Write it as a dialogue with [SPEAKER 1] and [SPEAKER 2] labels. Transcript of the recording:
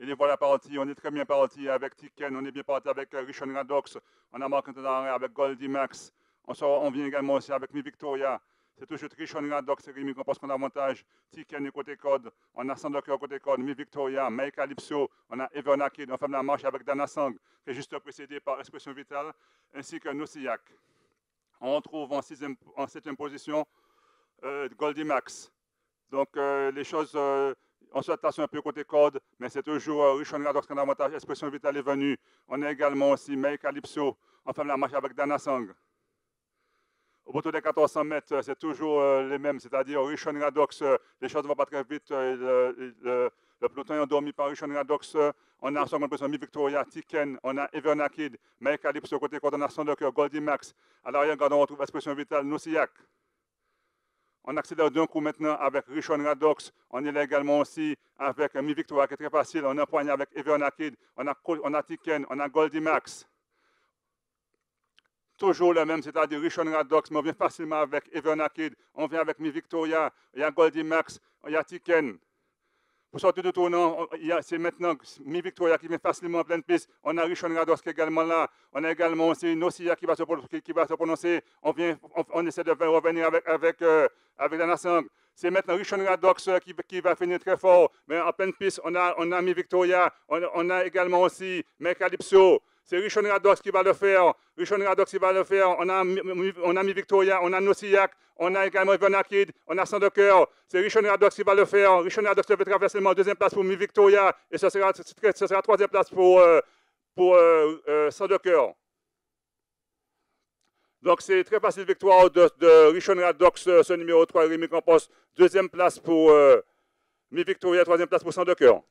[SPEAKER 1] Et les voilà partis, on est très bien partis avec Tiken, on est bien parti avec euh, Richon Radox, on a marqué avec Goldie Max, on, on vient également aussi avec Mi Victoria. C'est toujours Richon Radox et Rémi qu'on pense qu'on a avantage. Tiken est côté code, on a est côté code, Mi Victoria, Mike Calypso, on a Evernaki, on fait la marche avec Dana Sang, qui est juste précédé par Expression Vitale, ainsi que Nociac. On retrouve en, 7 en septième position euh, Goldie Max. Donc euh, les choses on se attention un peu côté corde, mais c'est toujours euh, Richon Radox a l'avantage. Expression vitale est venue. On a également aussi May Calypso. On ferme la marche avec Dana Sang. Au bout des 1400 mètres, euh, c'est toujours euh, les mêmes, c'est-à-dire Richon Radox, les choses ne vont pas très vite. le, peloton est endormi par Richon Radox. on a seconde position Victoria, Tiken, on a Evernakid, May Calypso, côté corde, on a Sandoker, Goldie Max. À larrière on retrouve Expression Vitale, Noussiak. On accélère d'un coup maintenant avec Richon Radox. On est également aussi avec mi Victoria, qui est très facile. On a poigné avec Evernacid, On a, on a Tiken. On a Goldie Max. Toujours le même, c'est-à-dire Richon Radox, mais on vient facilement avec Evian On vient avec Mi-Victoria. Il y a Goldie Max. Il y a Tiken. Pour sortir de tournant, c'est maintenant Mi Victoria qui vient facilement en pleine piste. On a Richon Rados qui est également là. On a également aussi Nocia qui va se, va se prononcer. On, vient, on, essaie de revenir avec, avec, euh, avec la C'est maintenant Richon Radox euh, qui, qui, va finir très fort. Mais en pleine piste, on a, on a Mi Victoria. On, a également aussi Mercalypso. C'est Richon Radox qui va le faire. Richon Radox qui va le faire. On a, on a Victoria, on a Nociak. on a également Kid, on a Sandoker. C'est Richon Radox qui va le faire. Richon Radox va traverser en deuxième place pour Mi Victoria et ce sera, ce sera troisième place pour, euh, pour euh, euh, Donc c'est très facile victoire de, de Richon Radox, ce numéro 3, Rémi Campos. Deuxième place pour Mi Victoria, troisième place pour Sandoker.